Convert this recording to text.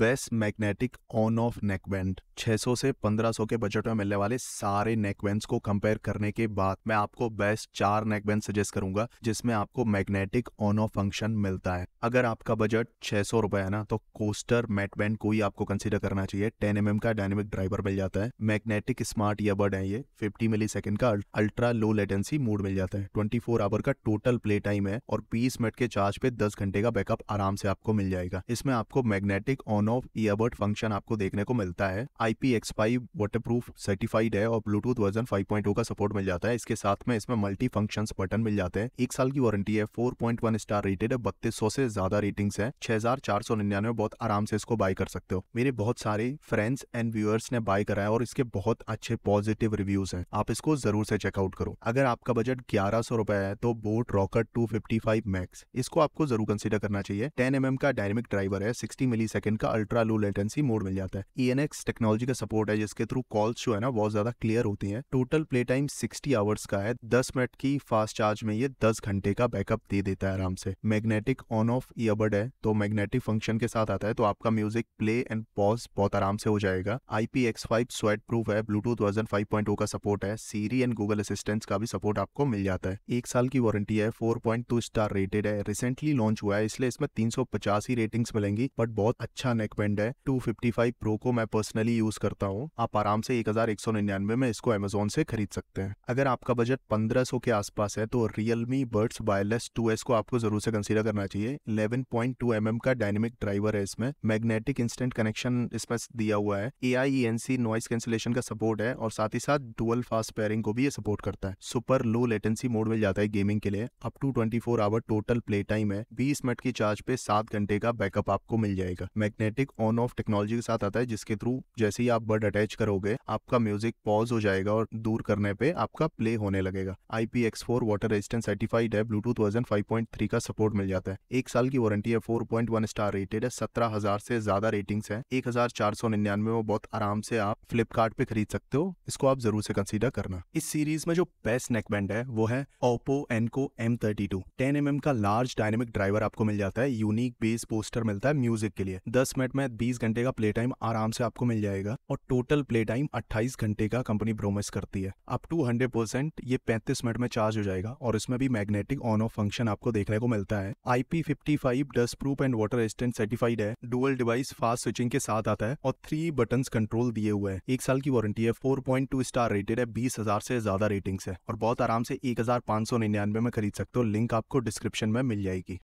best magnetic on off neckband 600 से 1500 के budget में मिलने वाले सारे नेक को कंपेयर करने के बाद मैं आपको बेस्ट चार नेकबैंड सजेस्ट करूंगा जिसमें आपको मैग्नेटिक ऑन ऑफ फंक्शन मिलता है अगर आपका बजट छह सौ रुपए है ना तो कोस्टर मैटबैंड को ही आपको कंसिडर करना चाहिए टेन एम mm का डायनेमिक ड्राइवर मिल जाता है मैग्नेटिक स्मार्ट ईयरबड है ये फिफ्टी मिली सेकंड का अल्ट्रा लो लेटेंसी मोड मिल जाता है ट्वेंटी फोर आवर का टोटल प्ले टाइम है और बीस मिनट के चार्ज पे दस घंटे का बैकअप आराम से आपको मिल जाएगा इसमें आपको magnetic on off earbud function आपको देखने को मिलता है IP X five waterproof certified है और ब्लूटूथ वर्जन 5.0 का सपोर्ट मिल जाता है इसके साथ में इसमें मल्टी फंक्शन बटन मिल जाते हैं एक साल की वारंटी है 4.1 स्टार रेटेड है बत्तीस से ज्यादा रेटिंग्स है छह बहुत आराम से इसको बाय कर सकते हो मेरे बहुत सारे फ्रेंड्स एंड व्यूअर्स ने बाय करा है और इसके बहुत अच्छे पॉजिटिव रिव्यूज है आप इसको जरूर से चेकआउट करो अगर आपका बजट ग्यारह सौ रुपए है तो boAt Rockerz two fifty five Max इसको आपको जरूर कंसिडर करना चाहिए टेन एम mm का डायनेमिक ड्राइवर है सिक्सटी मिली सेकेंड का अल्ट्रा लो लेटेंसी मोड मिल जाता है ई e टेक्नोलॉजी का सपोर्ट है जिसके थ्रू कॉल्स जो है ना बहुत ज्यादा क्लियर होती है total play time sixty hours का है दस मिनट की फास्ट चार्ज में ये दस घंटे का बैकअप दे देता है आराम से मैग्नेटिक ऑन ऑफ ईयरबड है तो मैग्नेटिक फंक्शन के साथ आता है तो आपका म्यूजिक प्ले एंड पॉज बहुत आराम से हो जाएगा IP X five sweatproof है Bluetooth version five point O का सपोर्ट है सीरी एंड गूगल असिस्टेंट का भी सपोर्ट आपको मिल जाता है एक साल की वारंटी है four point two star rated है रिसेंटली लॉन्च हुआ है इसलिए इसमें तीन सौ पचास ही रेटिंग्स मिलेंगी बट बहुत अच्छा नेकबैंड है 255 प्रो को मैं पर्सनली यूज करता हूँ आप आराम से 1199 में इसको अमेजोन से खरीद सकते हैं अगर आपका बजट 1500 के आसपास है तो रियलमी बर्ड्स वायरलेस 2S को आपको जरूर से कंसिडर करना चाहिए 11.2 पॉइंट mm का डायनेमिक ड्राइवर है इसमें मैग्नेटिक इंस्टेंट कनेक्शन इसमें दिया हुआ है A I N C noise cancellation का सपोर्ट है और साथ ही साथ डुअल फास्ट पेयरिंग को भी ये सपोर्ट करता है सुपर लो लेटेंसी मोड मिल जाता है गेमिंग के लिए up to 24 hour total play time है बीस मिनट की चार्ज पे सात घंटे का बैकअप आपको मिल जाएगा magnet automatic on off technology के साथ आता है जिसके थ्रू जैसे ही आप बर्ड अटैच करोगे आपका म्यूजिक पॉज हो जाएगा और दूर करने पे आपका प्ले होने लगेगा I P X four water resistant certified है Bluetooth version five point three का सपोर्ट मिल जाता है एक साल की वारंटी है four point one star rated है सत्रह हजार से ज्यादा रेटिंग है एक हजार चार सौ निन्यानवे में बहुत आराम से आप फ्लिपकार्ट पे खरीद सकते हो इसको आप जरूर से कंसिडर करना इस सीरीज में जो बेस्ट नेकबैंड है वो है Oppo Enco M thirty two ten M M का लार्ज डायनेमिक ड्राइवर आपको मिल जाता है यूनिक बेस पोस्टर मिलता है म्यूजिक के लिए दस मिनट में 20 घंटे का प्ले टाइम आराम से आपको मिल जाएगा और टोटल प्ले टाइम 28 घंटे का कंपनी प्रोमिस करती है अप टू 100 परसेंट ये 35 मिनट में चार्ज हो जाएगा और इसमें भी मैग्नेटिक ऑन ऑफ फंक्शन आपको देखने को मिलता है I P fifty five dust proof and water resistant certified है डुअल डिवाइस फास्ट स्विचिंग के साथ आता है और थ्री बटन कंट्रोल दिए हुए हैं एक साल की वारंटी है four point two star rated है बीस हजार से ज्यादा रेटिंग्स है और बहुत आराम से एक हजार पांच सौ निन्यानवे में खरीद सकते हो लिंक आपको डिस्क्रिप्शन में मिल जाएगी